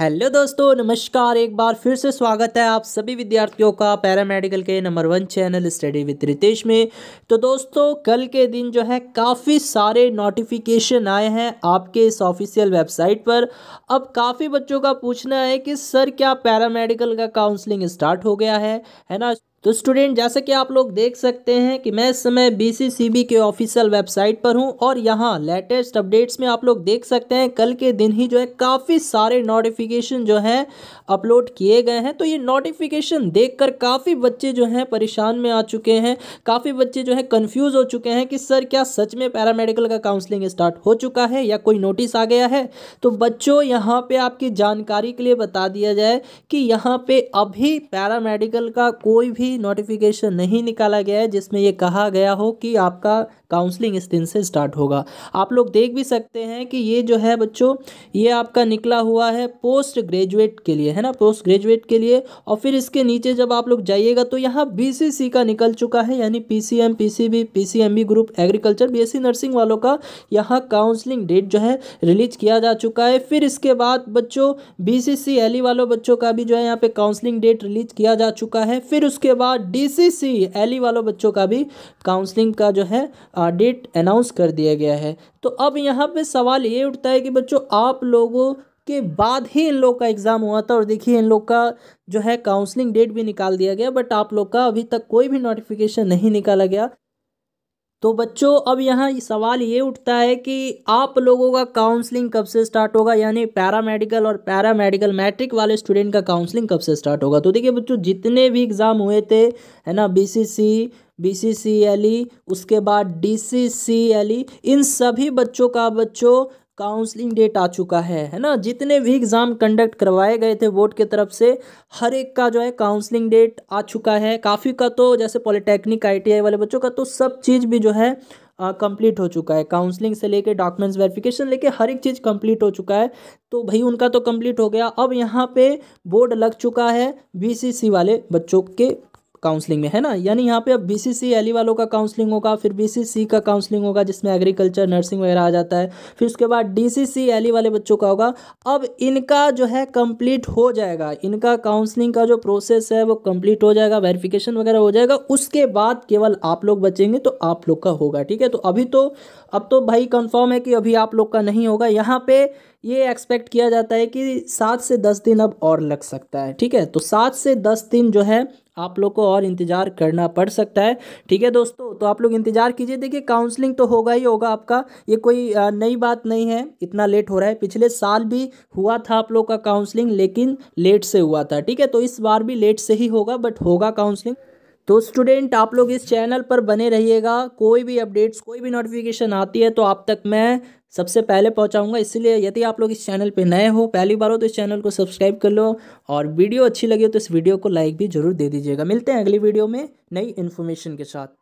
hello दोस्तों नमस्कार एक बार फिर से स्वागत है आप सभी विद्यार्थियों का पैरामेडिकल के number one channel study with Ritesh में तो दोस्तों कल के दिन जो है काफ़ी सारे नोटिफिकेशन आए हैं आपके इस ऑफिशियल वेबसाइट पर अब काफ़ी बच्चों का पूछना है कि सर क्या पैरामेडिकल का काउंसलिंग स्टार्ट हो गया है है ना तो स्टूडेंट जैसा कि आप लोग देख सकते हैं कि मैं इस समय बीसीसीबी के ऑफिशियल वेबसाइट पर हूं और यहां लेटेस्ट अपडेट्स में आप लोग देख सकते हैं कल के दिन ही जो है काफ़ी सारे नोटिफिकेशन जो हैं अपलोड किए गए हैं तो ये नोटिफिकेशन देखकर काफ़ी बच्चे जो हैं परेशान में आ चुके हैं काफ़ी बच्चे जो है कन्फ्यूज़ हो चुके हैं कि सर क्या सच में पैरामेडिकल का काउंसलिंग स्टार्ट हो चुका है या कोई नोटिस आ गया है तो बच्चों यहाँ पर आपकी जानकारी के लिए बता दिया जाए कि यहाँ पर अभी पैरामेडिकल का कोई भी भी नोटिफिकेशन नहीं निकाला गया है जिसमें ये कहा गया हो कि आपका काउंसलिंग इस दिन से स्टार्ट होगा आप लोग देख भी सकते हैं कि ये जो है बच्चों ये आपका निकला हुआ है पोस्ट ग्रेजुएट के लिए है ना पोस्ट ग्रेजुएट के लिए और फिर इसके नीचे जब आप लोग जाइएगा तो यहाँ बी का निकल चुका है यानी P C M P group agriculture B nursing वालों का यहाँ काउंसलिंग डेट जो है रिलीज किया जा चुका है फिर इसके बाद बच्चों बी एलई e वालों बच्चों का भी जो है यहाँ पे काउंसलिंग डेट रिलीज किया जा चुका है फिर उसके बाद डी सी e वालों बच्चों का भी काउंसलिंग का जो है डेट अनाउंस कर दिया गया है तो अब यहाँ पे सवाल ये उठता है कि बच्चों आप लोगों के बाद ही इन लोग का एग्ज़ाम हुआ था और देखिए इन लोग का जो है काउंसलिंग डेट भी निकाल दिया गया बट आप लोग का अभी तक कोई भी नोटिफिकेशन नहीं निकाला गया तो बच्चों अब यहाँ सवाल ये उठता है कि आप लोगों का काउंसलिंग कब से स्टार्ट होगा यानी पैरामेडिकल और पैरामेडिकल मैट्रिक वाले स्टूडेंट का काउंसलिंग कब से स्टार्ट होगा तो देखिए बच्चों जितने भी एग्ज़ाम हुए थे है ना बीसीसी बीसीसीएलई e, उसके बाद डीसीसीएलई e, इन सभी बच्चों का बच्चों काउंसलिंग डेट आ चुका है है ना जितने भी एग्ज़ाम कंडक्ट करवाए गए थे बोर्ड के तरफ से हर एक का जो है काउंसलिंग डेट आ चुका है काफ़ी का तो जैसे पॉलिटेक्निक आईटीआई वाले बच्चों का तो सब चीज़ भी जो है कंप्लीट हो चुका है काउंसलिंग से लेके डॉक्यूमेंट्स वेरिफिकेशन लेके हर एक चीज़ कंप्लीट हो चुका है तो भाई उनका तो कंप्लीट हो गया अब यहाँ पे बोर्ड लग चुका है बीसीसी वाले बच्चों के काउंसलिंग में है ना यानी यहाँ पे अब बीसीसी एली e वालों का काउंसलिंग होगा फिर बीसीसी का काउंसलिंग होगा जिसमें एग्रीकल्चर नर्सिंग वगैरह आ जाता है फिर उसके बाद डीसीसी एली e वाले बच्चों का होगा अब इनका जो है कंप्लीट हो जाएगा इनका काउंसलिंग का जो प्रोसेस है वो कंप्लीट हो जाएगा वेरिफिकेशन वगैरह हो जाएगा उसके बाद केवल आप लोग बचेंगे तो आप लोग का होगा ठीक है तो अभी तो अब तो भाई कन्फर्म है कि अभी आप लोग का नहीं होगा यहाँ पे ये एक्सपेक्ट किया जाता है कि सात से दस दिन अब और लग सकता है ठीक है तो सात से दस दिन जो है आप लोग को और इंतज़ार करना पड़ सकता है ठीक है दोस्तों तो आप लोग इंतज़ार कीजिए देखिए काउंसलिंग तो होगा ही होगा आपका ये कोई नई बात नहीं है इतना लेट हो रहा है पिछले साल भी हुआ था आप लोग का काउंसलिंग लेकिन लेट से हुआ था ठीक है तो इस बार भी लेट से ही होगा बट होगा काउंसलिंग तो स्टूडेंट आप लोग इस चैनल पर बने रहिएगा कोई भी अपडेट्स कोई भी नोटिफिकेशन आती है तो आप तक मैं सबसे पहले पहुंचाऊंगा इसलिए यदि आप लोग इस चैनल पे नए हो पहली बार हो तो इस चैनल को सब्सक्राइब कर लो और वीडियो अच्छी लगी हो तो इस वीडियो को लाइक भी जरूर दे दीजिएगा मिलते हैं अगली वीडियो में नई इन्फॉर्मेशन के साथ